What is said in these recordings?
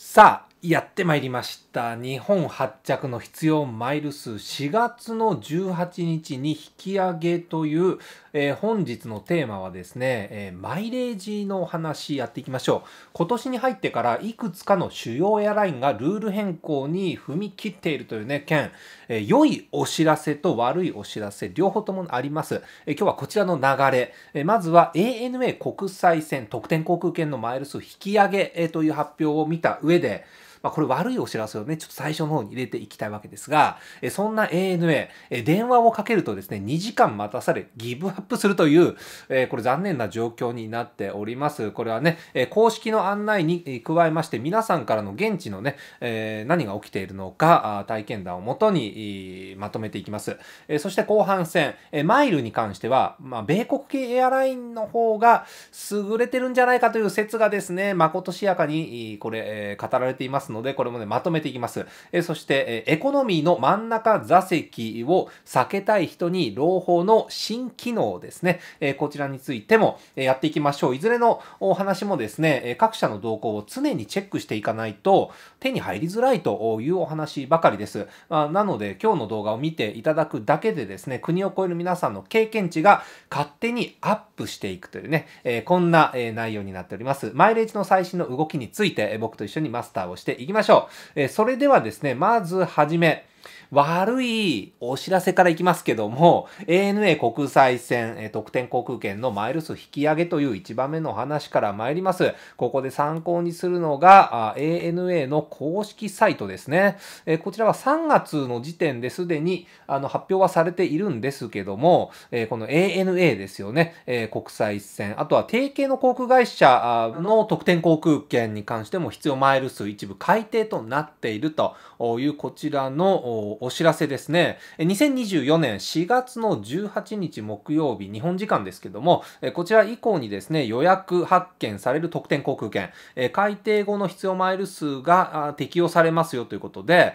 さあやってまいりました日本発着の必要マイル数4月の18日に引き上げという、えー、本日のテーマはですね、えー、マイレージのお話やっていきましょう今年に入ってからいくつかの主要エアラインがルール変更に踏み切っているというね件、えー、良いお知らせと悪いお知らせ両方ともあります、え今日はこちらの流れ、えまずは ANA 国際線特典航空券のマイル数引き上げ、えという発表を見た上でまあ、これ悪いお知らせをね、ちょっと最初の方に入れていきたいわけですが、えそんな ANA、え電話をかけるとですね、2時間待たされ、ギブアップするという、えこれ残念な状況になっております。これはね、え公式の案内に加えまして、皆さんからの現地のね、え何が起きているのか、あ体験談をもとにまとめていきます。えそして後半戦、えマイルに関しては、まあ、米国系エアラインの方が優れてるんじゃないかという説がですね、まことしやかにこれ、え語られています。ますので、これもね、まとめていきます。えそして、えエコノミーの真ん中座席を避けたい人に朗報の新機能ですね、えこちらについても、えやっていきましょう。いずれのお話もですね、え各社の動向を常にチェックしていかないと手に入りづらいというお話ばかりです。まあ、なので、今日の動画を見ていただくだけでですね、国を超える皆さんの経験値が勝手にアップしていくというね、えこんな、え内容になっております。マイレージの最新の動きについて、僕と一緒にマスターをしていきましょう。えそれではですね、まずはじめ、悪いお知らせからいきますけども、ANA 国際線特典航空券のマイル数引き上げという一番目の話から参ります。ここで参考にするのが、ANA の公式サイトですね。こちらは3月の時点ですでにあの発表はされているんですけども、この ANA ですよね、国際線、あとは提携の航空会社の特典航空券に関しても必要マイル数一部改定となっているというこちらのお知らせですね。2024年4月の18日木曜日、日本時間ですけども、こちら以降にですね、予約発券される特典航空券、改定後の必要マイル数が適用されますよということで、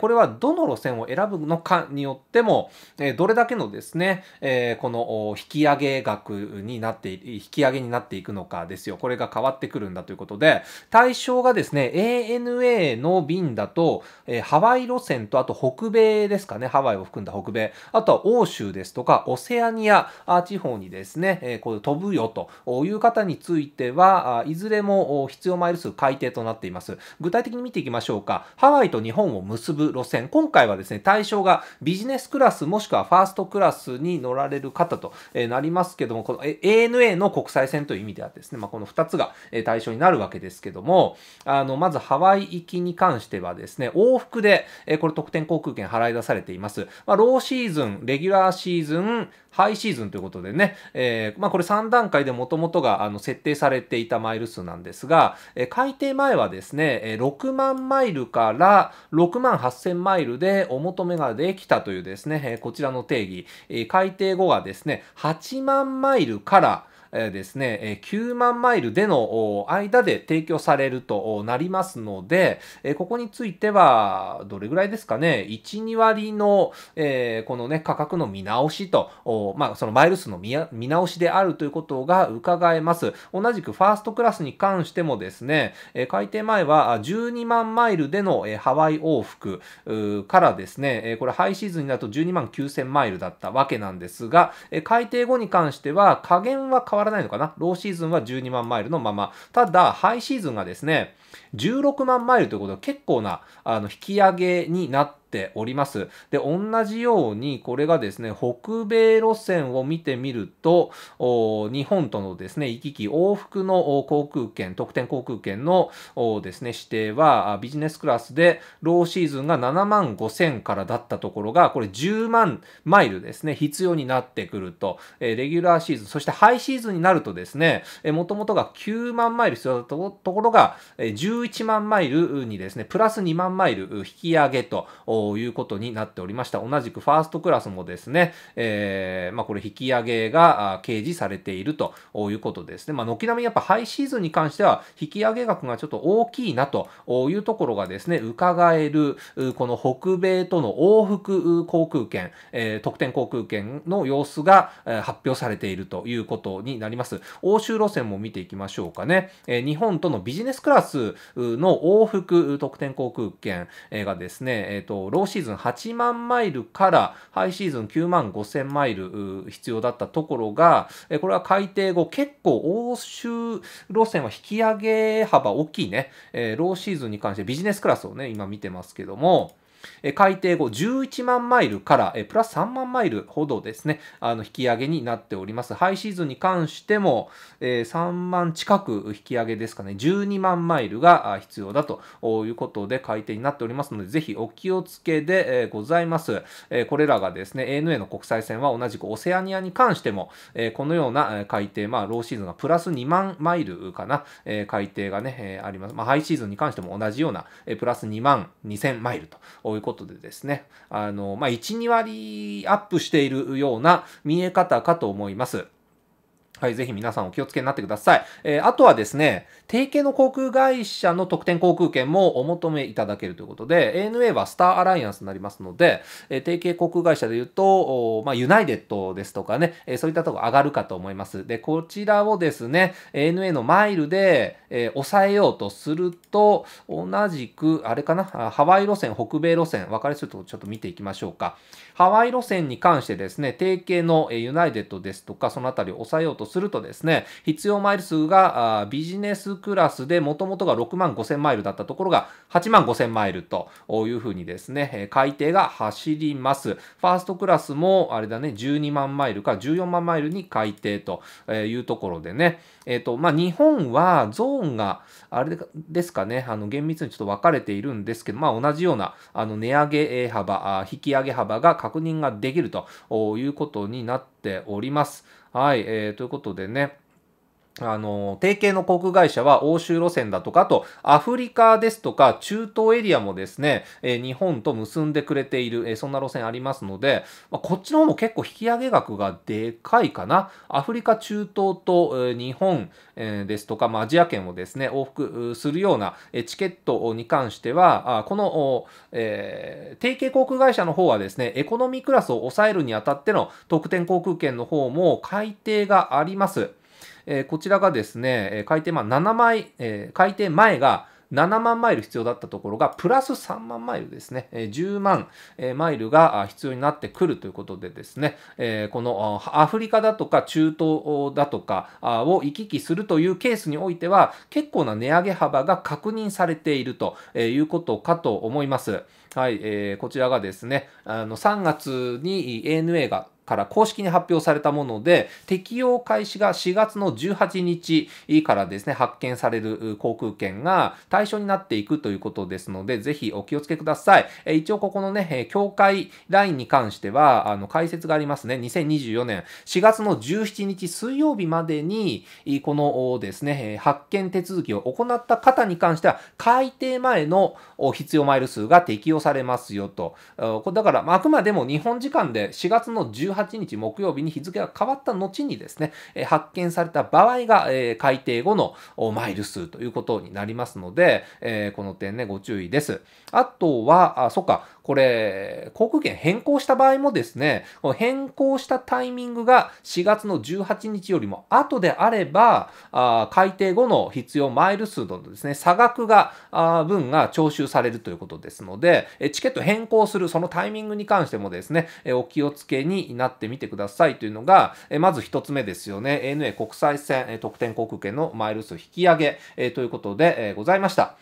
これはどの路線を選ぶのかによっても、どれだけのですね、この引き上げ額になって引き上げになっていくのかですよ。これが変わってくるんだということで、対象がですね、ANA の便だと、ハワイ路線とあと北北米ですかね、ハワイを含んだ北米、あとは欧州ですとか、オセアニア地方にですね、えこう飛ぶよという方については、いずれも必要マイル数改定となっています。具体的に見ていきましょうか。ハワイと日本を結ぶ路線、今回はですね、対象がビジネスクラスもしくはファーストクラスに乗られる方となりますけども、この ANA の国際線という意味ではですね、まあ、この2つが対象になるわけですけども、あの、まずハワイ行きに関してはですね、往復で、これ特典航空料払い出されています。まあ、ローシーズン、レギュラーシーズン、ハイシーズンということでね、えー、まあ、これ3段階でもともとがあの設定されていたマイル数なんですが、えー、改定前はですね、え6万マイルから6万8000マイルでお求めができたというですね、えこちらの定義、え改定後はですね、8万マイルからえですね、9万マイルでの間で提供されるとなりますので、えここについては、どれぐらいですかね、1、2割の、えこのね、価格の見直しと、まあ、そのマイル数の見直しであるということが伺えます。同じくファーストクラスに関してもですね、え改定前は12万マイルでの、えハワイ往復からですね、えこれハイシーズンになると12万9000マイルだったわけなんですが、え改定後に関しては、加減は変わららないのかな。ローシーズンは12万マイルのまま。ただ、ハイシーズンがですね、16万マイルということは結構なあの引き上げになっております。で、同じように、これがですね、北米路線を見てみると、日本とのですね、行き来往復の航空券、特典航空券のですね、指定は、ビジネスクラスで、ローシーズンが7万5000からだったところが、これ10万マイルですね、必要になってくると、えー、レギュラーシーズン、そしてハイシーズンになるとですね、もともとが9万マイル必要だったところが、えー、11万マイルにですね、プラス2万マイル引き上げということになっておりました。同じくファーストクラスもですね、えー、まあ、これ引き上げが掲示されているということですね。まあ、軒並みやっぱハイシーズンに関しては引き上げ額がちょっと大きいなというところがですね、伺える、この北米との往復航空券、えー、特典航空券の様子が発表されているということになります。欧州路線も見ていきましょうかね。えー、日本とのビジネスクラスの往復特典航空券がですね、えーと、ローシーズン8万マイルからハイシーズン9万5000マイル必要だったところが、えこれは改定後結構欧州路線は引き上げ幅大きいね、えー、ローシーズンに関してビジネスクラスをね今見てますけども改定後11万マイルからプラス3万マイルほどですね、あの引き上げになっております。ハイシーズンに関しても3万近く引き上げですかね、12万マイルが必要だということで改定になっておりますので、ぜひお気をつけでございます。これらがですね、ANA の国際線は同じくオセアニアに関しても、このような改定、まあ、ローシーズンがプラス2万マイルかな、改定がね、あります。まあ、ハイシーズンに関しても同じようなプラス2万2000マイルとそういうことでですね、あの、まあ、1、2割アップしているような見え方かと思います。はい、ぜひ皆さんお気をつけになってください。えー、あとはですね、提携の航空会社の特典航空券もお求めいただけるということで、ANA はスターアライアンスになりますので、えー、提携航空会社で言うと、まあ、ユナイテッドですとかね、えー、そういったとこ上がるかと思います。で、こちらをですね、ANA のマイルで、えー、抑えようとすると、同じく、あれかな、ハワイ路線、北米路線、分かりするとちょっと見ていきましょうか。ハワイ路線に関してですね、提携のえユナイテッドですとか、そのあたりを抑えようとするするとですね、必要マイル数がビジネスクラスでもともとが6万5千マイルだったところが8万5千マイルというふうにですね、海底が走ります。ファーストクラスもあれだね、12万マイルか14万マイルに改定というところでね、えっ、ー、と、まあ、日本はゾーンがあれですかね、あの厳密にちょっと分かれているんですけど、まあ、同じようなあの値上げ幅、引き上げ幅が確認ができるということになっております。はい、えー、ということでね、あの、提携の航空会社は欧州路線だとか、あとアフリカですとか中東エリアもですね、え日本と結んでくれている、えそんな路線ありますので、まこっちの方も結構引き上げ額がでかいかな。アフリカ中東と、え日本、えですとか、まアジア圏をですね、往復するような、えチケットに関しては、あこの、えー、提携航空会社の方はですね、エコノミークラスを抑えるにあたっての特典航空券の方も改定があります。えー、こちらがですね、改定7枚、えー、前が7万マイル必要だったところが、プラス3万マイルですね、10万マイルが必要になってくるということでですね、このアフリカだとか中東だとかを行き来するというケースにおいては、結構な値上げ幅が確認されているということかと思います。はい、えー、こちらがですね、あの3月に ANA がから公式に発表されたもので、適用開始が4月の18日からですね、発券される航空券が対象になっていくということですので、ぜひお気をつけください。一応ここのね、協会ラインに関しては、あの、解説がありますね。2024年4月の17日水曜日までに、このですね、発券手続きを行った方に関しては、改定前の必要マイル数が適用されますよと。だから、あくまでも日本時間で4月の18 18日木曜日に日付が変わった後にですね、え発見された場合が、え改定後のマイル数ということになりますので、えこの点ね、ご注意です。あとは、あ、そっか、これ、航空券変更した場合もですね、この変更したタイミングが4月の18日よりも後であれば、あ改定後の必要マイル数のですね、差額が、あ分が徴収されるということですので、チケット変更するそのタイミングに関してもですね、お気をつけになってみてくださいというのが、まず一つ目ですよね。ANA 国際線特典航空券のマイル数引き上げということでございました。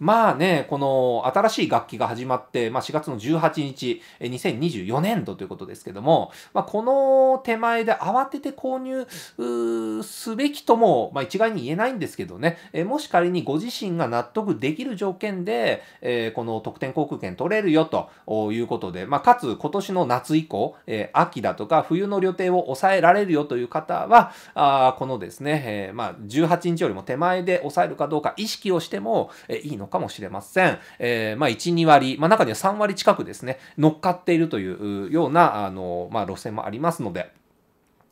まあね、この新しい楽器が始まって、まあ4月の18日、2024年度ということですけども、まあこの手前で慌てて購入すべきとも、まあ一概に言えないんですけどね、えもし仮にご自身が納得できる条件で、えー、この特典航空券取れるよということで、まあかつ今年の夏以降、えー、秋だとか冬の旅程を抑えられるよという方は、あこのですね、えー、まあ18日よりも手前で抑えるかどうか意識をしても、えいいのかもしれません。えー、まあ、1、2割、まあ、中には3割近くですね、乗っかっているというような、あの、まあ、路線もありますので、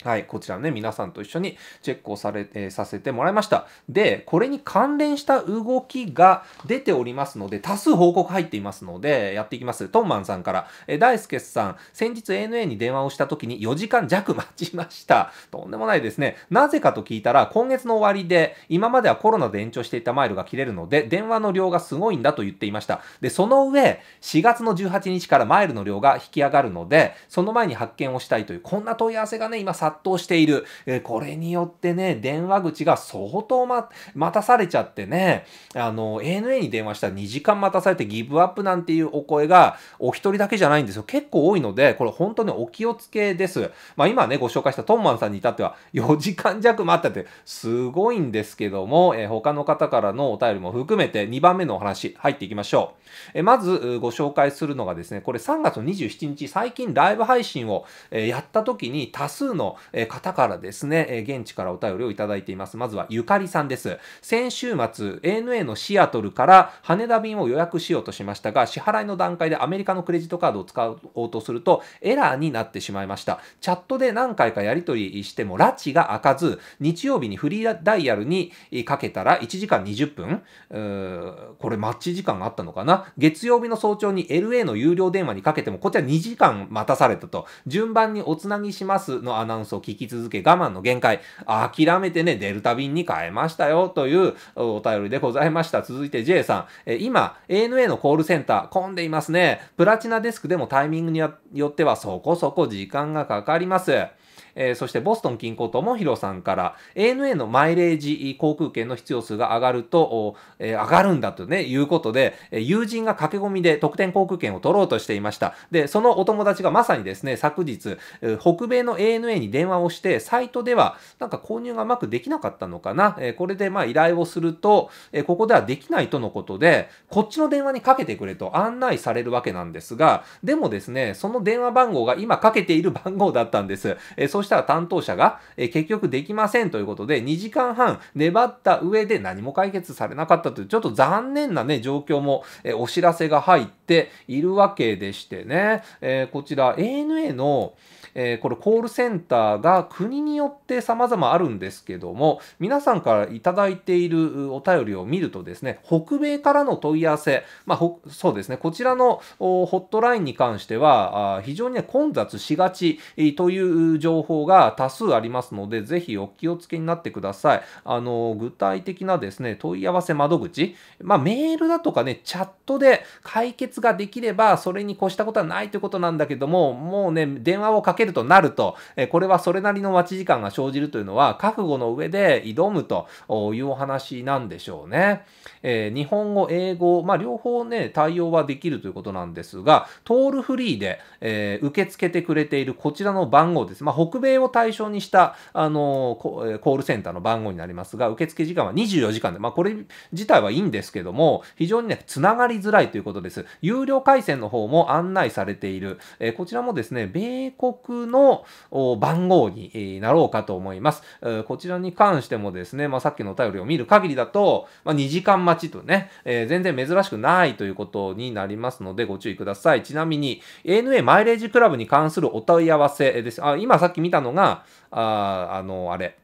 はい、こちらね、皆さんと一緒にチェックをされ、えー、させてもらいました。で、これに関連した動きが出ておりますので、多数報告入っていますので、やっていきます。トンマンさんから、えー、大輔さん、先日 ANA に電話をした時に4時間弱待ちました。とんでもないですね。なぜかと聞いたら、今月の終わりで、今まではコロナで延長していたマイルが切れるので、電話の量がすごいんだと言っていました。で、その上、4月の18日からマイルの量が引き上がるので、その前に発見をしたいという、こんな問い合わせがね、今殺到している。えこれによってね、電話口が相当ま、待たされちゃってね、あの、ANA に電話したら2時間待たされてギブアップなんていうお声がお一人だけじゃないんですよ。結構多いので、これ本当にお気をつけです。まあ今ね、ご紹介したトンマンさんに至っては4時間弱待ったって、すごいんですけども、え他の方からのお便りも含めて2番目のお話入っていきましょう。えまずご紹介するのがですね、これ3月27日最近ライブ配信をやった時に多数の方からですね、現地からお便りをいただいています。まずはゆかりさんです。先週末、ANA のシアトルから羽田便を予約しようとしましたが、支払いの段階でアメリカのクレジットカードを使おうとするとエラーになってしまいました。チャットで何回かやり取りしても拉致が開かず、日曜日にフリーダイヤルにかけたら1時間20分これマッチ時間があったのかな月曜日の早朝に LA の有料電話にかけても、こちら2時間待たされたと、順番におつなぎしますのアナウンンを聞き続け、我慢の限界、諦めてね、デルタ便に変えましたよ、というお便りでございました。続いて J さん、え今、ANA のコールセンター、混んでいますね。プラチナデスクでもタイミングによってはそこそこ時間がかかります。えー、そしてボストン近郊ともひろさんから ANA のマイレージ航空券の必要数が上がると、えー、上がるんだとね、いうことで、えー、友人が駆け込みで特典航空券を取ろうとしていました。で、そのお友達がまさにですね、昨日、え北米の ANA に電話をして、サイトではなんか購入がうまくできなかったのかな、えこれでまあ依頼をすると、えここではできないとのことで、こっちの電話にかけてくれと案内されるわけなんですが、でもですね、その電話番号が今かけている番号だったんです。えそしたら担当者が、え結局できませんということで、2時間半粘った上で何も解決されなかったという、ちょっと残念なね、状況も、えお知らせが入っているわけでしてね、えこちら ANA の、えこれコールセンターが国によって様々あるんですけども、皆さんからいただいているお便りを見るとですね、北米からの問い合わせ、まあ、そうですね、こちらのホットラインに関しては、非常に混雑しがちという情報報が多数ありますので、ぜひお気をつけになってください。あの、具体的なですね、問い合わせ窓口、まあ、メールだとかね、チャットで解決ができれば、それに越したことはないということなんだけども、もうね、電話をかけるとなると、えこれはそれなりの待ち時間が生じるというのは、覚悟の上で挑むというお話なんでしょうね。えー、日本語、英語、まあ、両方ね、対応はできるということなんですが、トールフリーで、えー、受け付けてくれているこちらの番号です。まあ、北米を対象にした、あのー、コールセンターの番号になりますが、受付時間は24時間で、まあ、これ自体はいいんですけども、非常にね、つながりづらいということです。有料回線の方も案内されている、えー、こちらもですね、米国の番号になろうかと思います。えこちらに関してもですね、まあ、さっきのお便りを見る限りだと、まあ、2時間待ちとね、えー、全然珍しくないということになりますので、ご注意ください。ちなみに、ANA マイレージクラブに関するお問い合わせです。あ今さっき見たのが、ああの、あれ、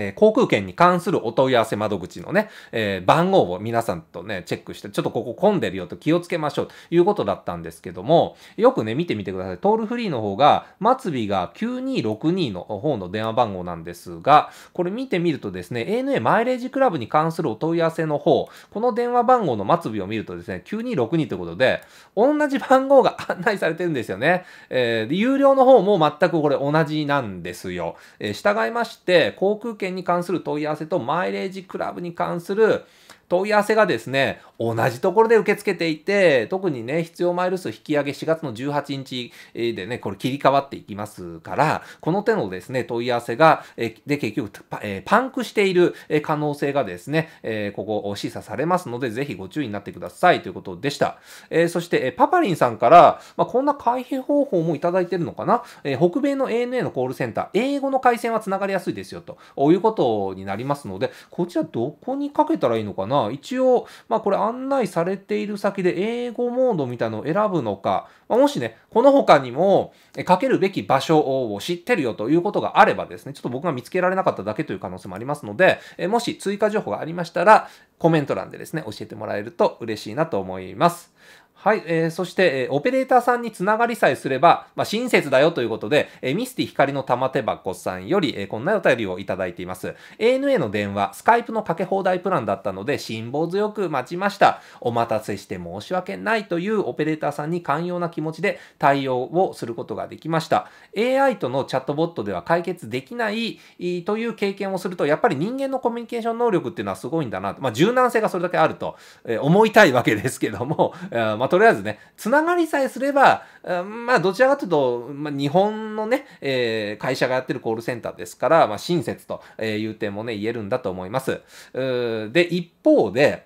え航空券に関するお問い合わせ窓口のね、えー、番号を皆さんとね、チェックして、ちょっとここ混んでるよと気をつけましょうということだったんですけども、よくね、見てみてください。トールフリーの方が、末尾が9262の方の電話番号なんですが、これ見てみるとですね、ANA マイレージクラブに関するお問い合わせの方、この電話番号の末尾を見るとですね、9262ということで、同じ番号が案内されてるんですよね。えー、で、有料の方も全くこれ同じなんですよ。えー、従いまして、航空券に関する問い合わせとマイレージクラブに関する問い合わせがですね、同じところで受け付けていて、特にね、必要マイル数引き上げ4月の18日でね、これ切り替わっていきますから、この手のですね、問い合わせが、えで、結局パ、えパンクしている可能性がですね、えここ示唆されますので、ぜひご注意になってくださいということでした。えそして、えパパリンさんから、まあ、こんな回避方法もいただいてるのかな、え北米の ANA のコールセンター、英語の回線は繋がりやすいですよということになりますので、こちらどこにかけたらいいのかな一応、まあこれ案内されている先で英語モードみたいのを選ぶのか、まあ、もしね、この他にもかけるべき場所を知ってるよということがあればですね、ちょっと僕が見つけられなかっただけという可能性もありますので、えもし追加情報がありましたら、コメント欄でですね、教えてもらえると嬉しいなと思います。はい、えー、そして、えー、オペレーターさんにつながりさえすれば、まあ、親切だよということで、えー、ミスティ光の玉手箱さんより、えー、こんなお便りをいただいています。ANA の電話、スカイプのかけ放題プランだったので、辛抱強く待ちました。お待たせして申し訳ないというオペレーターさんに寛容な気持ちで対応をすることができました。AI とのチャットボットでは解決できないという経験をすると、やっぱり人間のコミュニケーション能力っていうのはすごいんだなと。まあ、柔軟性がそれだけあると、えー、思いたいわけですけども、え ーまとりあえずね、つながりさえすれば、まあ、どちらかというと、まあ、日本のね、えー、会社がやってるコールセンターですから、まあ、親切という点もね、言えるんだと思います。で、一方で、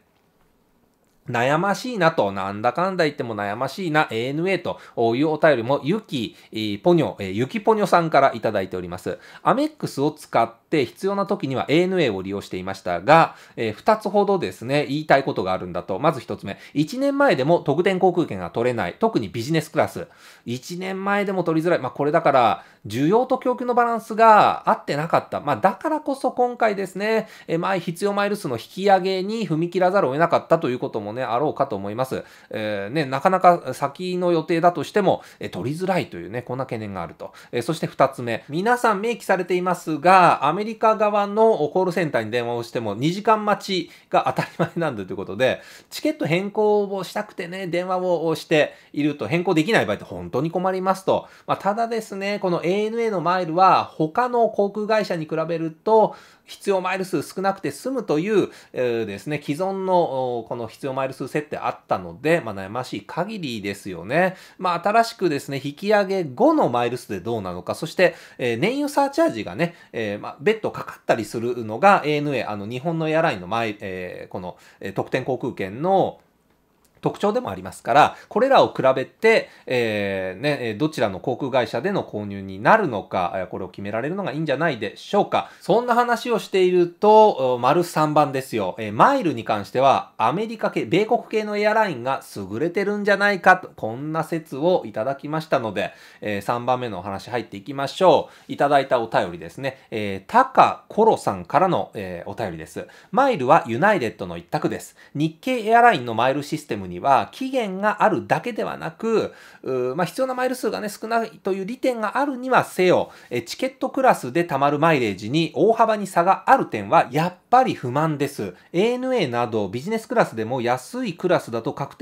悩ましいなと、なんだかんだ言っても悩ましいな、ANA というお便りも、ゆき、ぽにょ、ゆきぽにょさんからいただいております。アメックスを使って必要な時には ANA を利用していましたが、えー、つほどですね、言いたいことがあるんだと。まず一つ目、一年前でも特典航空券が取れない、特にビジネスクラス。一年前でも取りづらい。まあ、これだから、需要と供給のバランスが合ってなかった。まあ、だからこそ今回ですね、えー、まあ、必要マイル数の引き上げに踏み切らざるを得なかったということもね、あろうかと思います。えー、ね、なかなか先の予定だとしても、え取りづらいというね、こんな懸念があると。えそして2つ目、皆さん明記されていますが、アメリカ側のコールセンターに電話をしても2時間待ちが当たり前なんだということで、チケット変更をしたくてね、電話をしていると変更できない場合って本当に困りますと。まあ、ただですね、この ANA のマイルは他の航空会社に比べると、必要マイル数少なくて済むという、えー、ですね、既存のこの必要マイル数設定あったので、まあ、悩ましい限りですよね。まあ、新しくですね、引き上げ後のマイル数でどうなのか、そして、えー、燃油サーチャージがね、えー、まあ、別途かかったりするのが ANA、あの、日本のエアラインの前、えー、この、え特典航空券の、特徴でもありますから、これらを比べて、えー、ね、どちらの航空会社での購入になるのか、これを決められるのがいいんじゃないでしょうか。そんな話をしていると、丸3番ですよ。えー、マイルに関しては、アメリカ系、米国系のエアラインが優れてるんじゃないかと、こんな説をいただきましたので、えー、3番目のお話入っていきましょう。いただいたお便りですね。えー、タカコロさんからの、えー、お便りです。マイルはユナイデッドの一択です。日系エアラインのマイルシステムには期限があるだけではなく、まあ、必要なマイル数が、ね、少ないという利点があるにはせよ、チケットクラスで貯まるマイレージに大幅に差がある点はやっぱり不満です。ANA などビジネスクラスでも安いクラスだと獲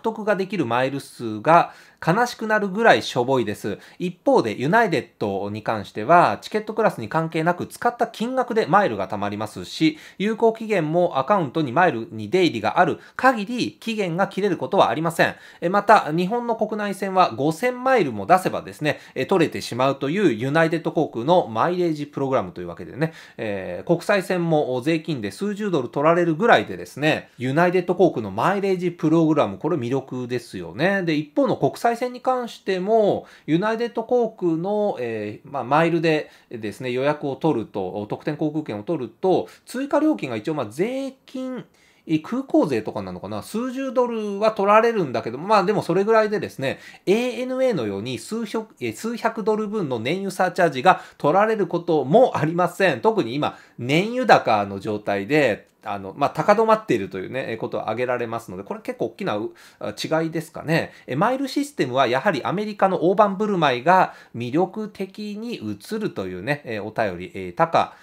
得ができるマイル数が悲しくなるぐらいしょぼいです。一方でユナイテッドに関してはチケットクラスに関係なく使った金額でマイルが貯まりますし、有効期限もアカウントにマイルに出入りがある限り期限が切れることはありません。また、日本の国内線は5000マイルも出せばですね、取れてしまうというユナイテッド航空のマイレージプログラムというわけでね、えー、国際線も税金で数十ドル取られるぐらいでですね、ユナイテッド航空のマイレージプログラム、これ魅力ですよね。で、一方の国際線に関しても、ユナイテッド航空の、えー、まあ、マイルでですね、予約を取ると、特典航空券を取ると、追加料金が一応、まあ、税金、空港税とかなのかな、数十ドルは取られるんだけど、まあでもそれぐらいでですね、ANA のように数百数百ドル分の燃油サーチャージが取られることもありません。特に今、燃油高の状態で、あの、まあ、高止まっているというね、ことを挙げられますので、これ結構大きな違いですかね。マイルシステムはやはりアメリカの大盤振る舞いが魅力的に映るというね、お便り、タカ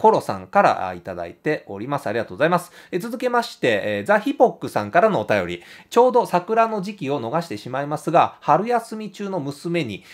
コロさんからいただいております。ありがとうございます。続けまして、ザ・ヒポックさんからのお便り、ちょうど桜の時期を逃してしまいますが、春休み中の娘に、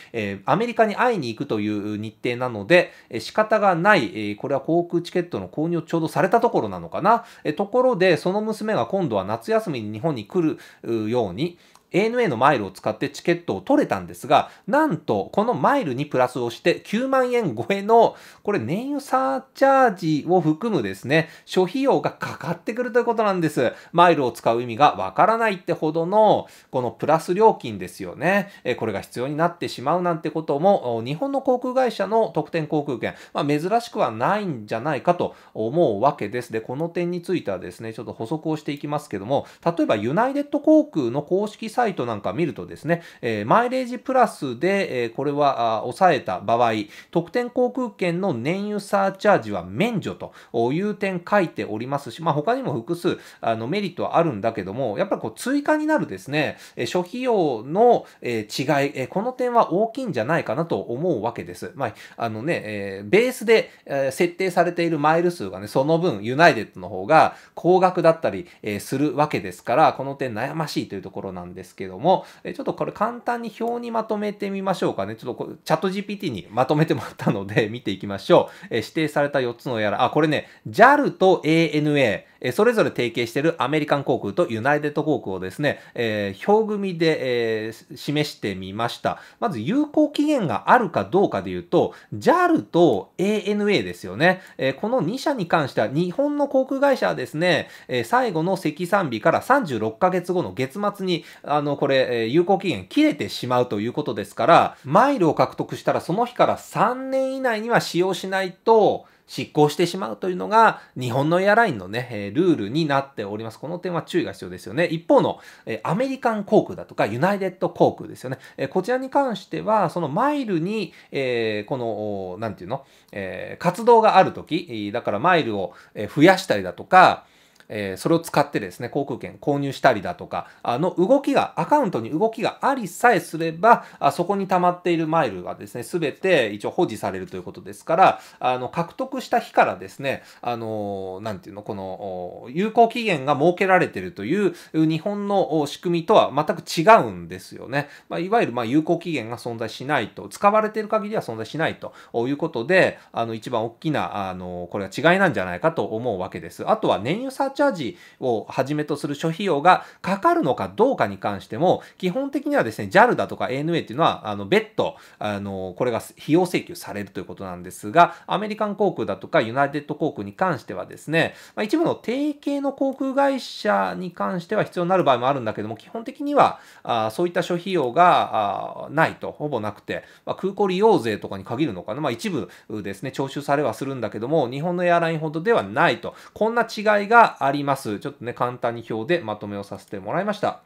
アメリカに会いに行くという日程なので、仕方がない、これは航空チケットの購入をちょうどされたところなのかなところで、その娘が今度は夏休みに日本に来るように、ANA のマイルを使ってチケットを取れたんですが、なんと、このマイルにプラスをして9万円超えの、これ燃油サーチャージを含むですね、諸費用がかかってくるということなんです。マイルを使う意味がわからないってほどの、このプラス料金ですよね。えこれが必要になってしまうなんてことも、日本の航空会社の特典航空券、まあ、珍しくはないんじゃないかと思うわけです。で、この点についてはですね、ちょっと補足をしていきますけども、例えばユナイテッド航空の公式サイトなんか見るとですね、えー、マイレージプラスで、えー、これは抑えた場合、特典航空券の燃油サーチャージは免除という点書いておりますし、まあ、他にも複数あのメリットはあるんだけども、やっぱりこう追加になるですね、え諸費用の、え違い、えこの点は大きいんじゃないかなと思うわけです。まあ、あのね、えベースで、え設定されているマイル数がね、その分ユナイテッドの方が高額だったり、えするわけですから、この点悩ましいというところなんですですけども、ちょっとこれ簡単に表にまとめてみましょうかね。ちょっとチャット GPT にまとめてもらったので 見ていきましょう。え指定された4つのやら、あ、これね、JAL と ANA、えそれぞれ提携しているアメリカン航空とユナイテッド航空をですね、えー、表組で、えー、示してみました。まず有効期限があるかどうかで言うと、JAL と ANA ですよね。えー、この2社に関しては、日本の航空会社はですね、え最後の積算日から36ヶ月後の月末にあの、これ、え有効期限切れてしまうということですから、マイルを獲得したらその日から3年以内には使用しないと、失効してしまうというのが日本のエアラインのね、ルールになっております。この点は注意が必要ですよね。一方のアメリカン航空だとかユナイテッド航空ですよね。こちらに関しては、そのマイルに、えー、この、なんていうの、えー、活動があるとき、だからマイルを増やしたりだとか、えー、それを使ってですね、航空券購入したりだとか、あの動きが、アカウントに動きがありさえすれば、あそこに溜まっているマイルはですね、すべて一応保持されるということですから、あの、獲得した日からですね、あの、なんていうの、この、有効期限が設けられているという日本の仕組みとは全く違うんですよね。まあ、いわゆるまあ有効期限が存在しないと、使われている限りは存在しないということで、あの、一番大きな、あの、これは違いなんじゃないかと思うわけです。あとは燃油サーチャージをはじめとする諸費用がかかるのかどうかに関しても、基本的にはですね、JAL だとか ANA っていうのは、あの、別途、あの、これが費用請求されるということなんですが、アメリカン航空だとかユナイテッド航空に関してはですね、まあ、一部の提携の航空会社に関しては必要になる場合もあるんだけども、基本的には、あそういった諸費用があないと、ほぼなくて、まあ、空港利用税とかに限るのかな、まあ、一部ですね、徴収されはするんだけども、日本のエアラインほどではないと、こんな違いがあります。ちょっとね、簡単に表でまとめをさせてもらいました。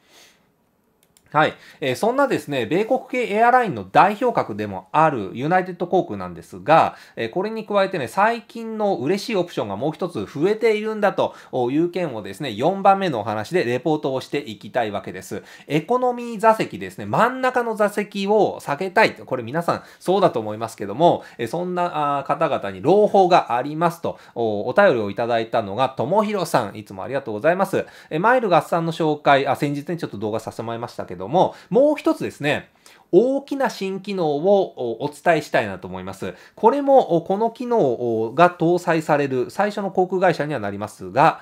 はい、えー、そんなですね、米国系エアラインの代表格でもあるユナイテッド航空なんですが、えー、これに加えてね、最近の嬉しいオプションがもう一つ増えているんだという件をですね、4番目のお話でレポートをしていきたいわけです。エコノミー座席ですね、真ん中の座席を避けたい。これ皆さんそうだと思いますけども、えー、そんな方々に朗報がありますとお便りをいただいたのが、ともひろさん、いつもありがとうございます。えマイル合算の紹介、あ、先日ね、ちょっと動画させてもらいましたけど、ども、もう一つですね、大きな新機能をお伝えしたいなと思います。これも、この機能が搭載される最初の航空会社にはなりますが、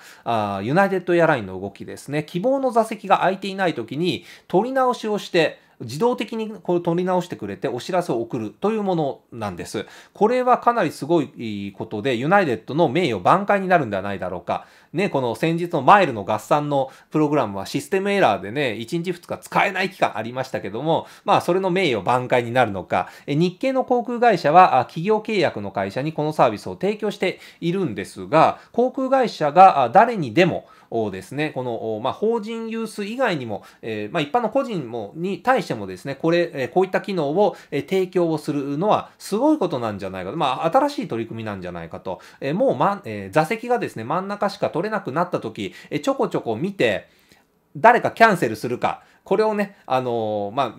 ユナイテッドエアラインの動きですね。希望の座席が空いていない時に取り直しをして、自動的にこれ取り直してくれてお知らせを送るというものなんです。これはかなりすごいことで、ユナイテッドの名誉挽回になるんではないだろうか。ね、この先日のマイルの合算のプログラムはシステムエラーでね、1日2日使えない期間ありましたけども、まあそれの名誉挽回になるのか、日系の航空会社は企業契約の会社にこのサービスを提供しているんですが、航空会社が誰にでも、をですね、この、まあ、法人ユース以外にも、えー、まあ、一般の個人も、に対してもですね、これ、えこういった機能を、え提供をするのはすごいことなんじゃないかと、まあ、新しい取り組みなんじゃないかと、えもう、ま、え座席がですね、真ん中しか取れなくなった時、えちょこちょこ見て、誰かキャンセルするか、これをね、あのー、まあ、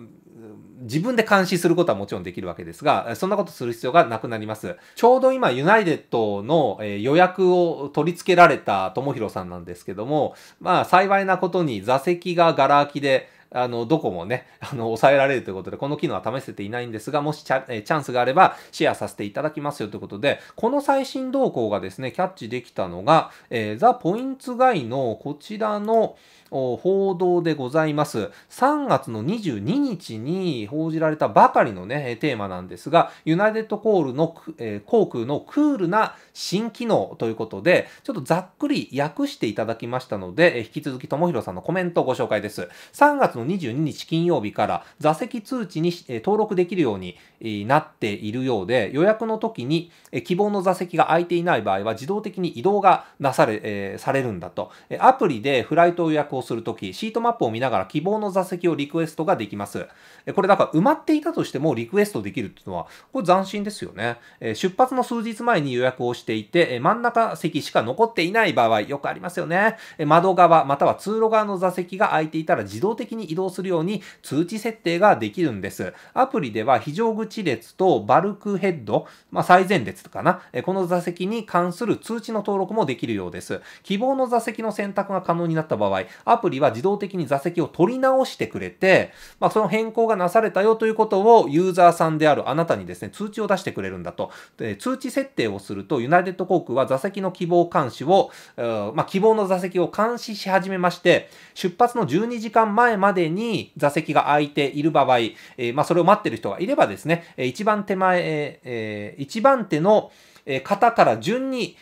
自分で監視することはもちろんできるわけですが、そんなことする必要がなくなります。ちょうど今、ユナイテッドの予約を取り付けられた智弘さんなんですけども、まあ、幸いなことに座席がガラ空きで、あの、どこもね、あの、抑えられるということで、この機能は試せていないんですが、もしチャ,、えチャンスがあればシェアさせていただきますよということで、この最新動向がですね、キャッチできたのが、えー、ザ・ポインツガイのこちらの、報道でございます。3月の22日に報じられたばかりのね、テーマなんですが、ユナイテッドコールの、えー、航空のクールな新機能ということで、ちょっとざっくり訳していただきましたので、えー、引き続きともひろさんのコメントをご紹介です。3月の22日金曜日から座席通知に、えー、登録できるように、えー、なっているようで、予約の時に、えー、希望の座席が空いていない場合は自動的に移動がなされ、えー、されるんだと。えー、アプリでフライト予約をするとき、シートマップを見ながら希望の座席をリクエストができます。これだから埋まっていたとしてもリクエストできるっていうのは、これ斬新ですよね。出発の数日前に予約をしていて、真ん中席しか残っていない場合、よくありますよね。窓側または通路側の座席が空いていたら自動的に移動するように通知設定ができるんです。アプリでは非常口列とバルクヘッド、まあ、最前列かな。この座席に関する通知の登録もできるようです。希望の座席の選択が可能になった場合、アプリは自動的に座席を取り直してくれて、まあ、その変更がなされたよということをユーザーさんであるあなたにですね、通知を出してくれるんだと。で通知設定をすると、ユナイテッド航空は座席の希望監視を、まあ、希望の座席を監視し始めまして、出発の12時間前までに座席が空いている場合、えー、まあ、それを待ってる人がいればですね、一番手前、えー、一番手の、方から順に、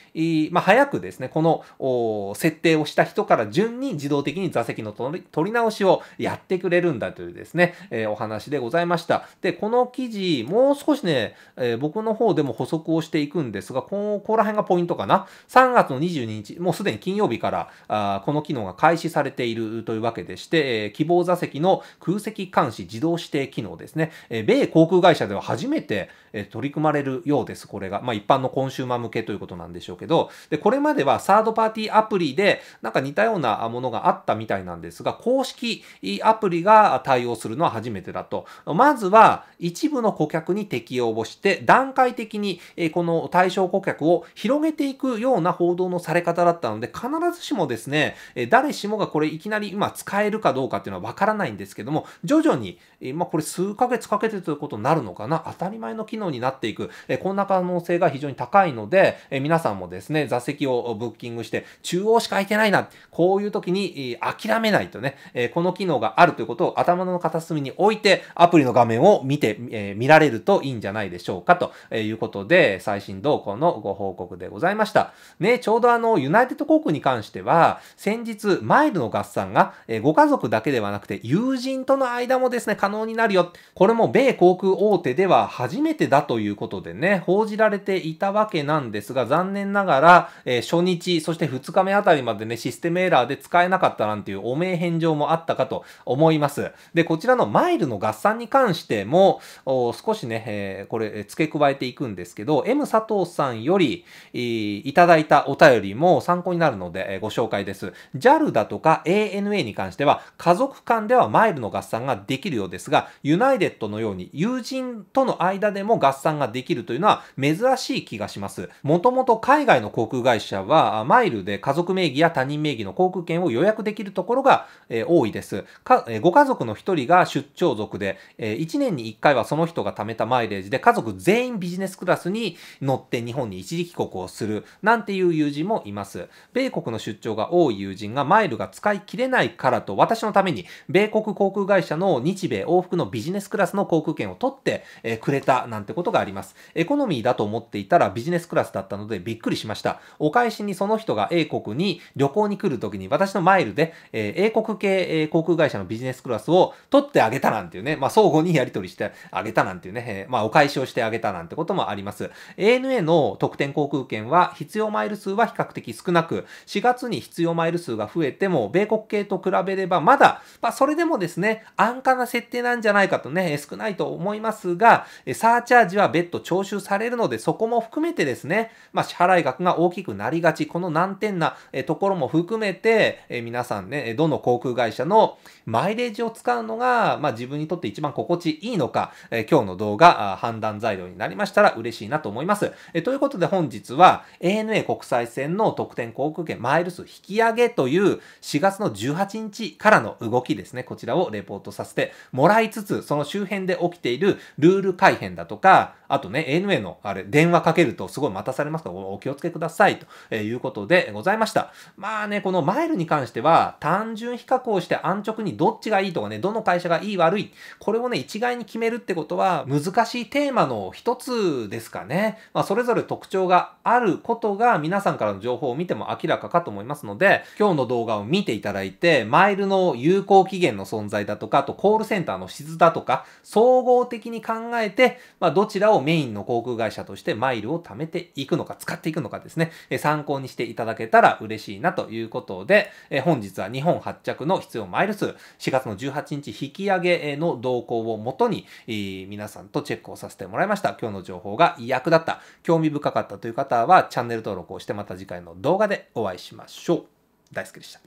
まあ、早くですね、この設定をした人から順に自動的に座席の取り直しをやってくれるんだというですね、えお話でございました。で、この記事、もう少しね、え僕の方でも補足をしていくんですが、ここら辺がポイントかな。3月の22日、もうすでに金曜日からあこの機能が開始されているというわけでして、え希望座席の空席監視自動指定機能ですね、え米航空会社では初めて、え取り組まれるようです、これが。まあ、一般ののコンシューマー向けということなんでしょうけど、で、これまではサードパーティーアプリでなんか似たようなものがあったみたいなんですが、公式アプリが対応するのは初めてだと。まずは一部の顧客に適用をして、段階的にこの対象顧客を広げていくような報道のされ方だったので、必ずしもですね、誰しもがこれいきなり今使えるかどうかっていうのはわからないんですけども、徐々に、まあこれ数ヶ月かけてということになるのかな、当たり前の機能になっていく、こんな可能性が非常に高いので、え皆さんもですね、座席をブッキングして、中央しか空いてないな、こういう時に諦めないとね、えこの機能があるということを頭の片隅に置いて、アプリの画面を見て、え見られるといいんじゃないでしょうか、ということで、最新動向のご報告でございました。ね、ちょうどあの、ユナイテッド航空に関しては、先日、マイルの合算が、えご家族だけではなくて、友人との間もですね、可能になるよ。これも米航空大手では初めてだということでね、報じられていたたわけなんですが、残念ながら、えー、初日、そして2日目あたりまでね、システムエラーで使えなかったなんていう汚名返上もあったかと思います。で、こちらのマイルの合算に関しても、少しね、えー、これ、付け加えていくんですけど、M 佐藤さんより、えー、いただいたお便りも参考になるので、えー、ご紹介です。JAL だとか ANA に関しては、家族間ではマイルの合算ができるようですが、ユナイテッドのように友人との間でも合算ができるというのは珍しい機気がします。もともと海外の航空会社は、マイルで家族名義や他人名義の航空券を予約できるところが、え多いです。かえご家族の一人が出張族で、え1年に1回はその人が貯めたマイレージで家族全員ビジネスクラスに乗って日本に一時帰国をするなんていう友人もいます。米国の出張が多い友人がマイルが使い切れないからと私のために米国航空会社の日米往復のビジネスクラスの航空券を取ってくれたなんてことがあります。エコノミーだと思っていたらビジネスクラスだったのでびっくりしました。お返しにその人が英国に旅行に来る時に私のマイルで、え英国系航空会社のビジネスクラスを取ってあげたなんていうね、まあ相互にやり取りしてあげたなんていうね、えまあお返しをしてあげたなんてこともあります。ANA の特典航空券は必要マイル数は比較的少なく、4月に必要マイル数が増えても、米国系と比べればまだ、まあそれでもですね、安価な設定なんじゃないかとね、少ないと思いますが、サーチャージは別途徴収されるので、そこも含含めてですね、まあ、支払い額が大きくなりがち、この難点なところも含めて、え皆さんね、どの航空会社のマイレージを使うのが、まあ、自分にとって一番心地いいのか、え今日の動画判断材料になりましたら嬉しいなと思います。えということで本日は ANA 国際線の特典航空券マイル数引き上げという4月の18日からの動きですね、こちらをレポートさせてもらいつつ、その周辺で起きているルール改変だとか、あとね、ANA のあれ、電話かけるるとすごい待たされますからお気をつけくださいということでございました。まあね、このマイルに関しては単純比較をして安直にどっちがいいとかね、どの会社がいい悪い、これをね、一概に決めるってことは難しいテーマの一つですかね。まあ、それぞれ特徴があることが皆さんからの情報を見ても明らかかと思いますので、今日の動画を見ていただいて、マイルの有効期限の存在だとか、あとコールセンターの質だとか、総合的に考えて、まあ、どちらをメインの航空会社としてマイルをを貯めていくのか、使っていくのかですね、参考にしていただけたら嬉しいなということで、本日は日本発着の必要マイル数、4月の18日引き上げの動向をもとに、皆さんとチェックをさせてもらいました。今日の情報が役立った、興味深かったという方は、チャンネル登録をしてまた次回の動画でお会いしましょう。大好きでした。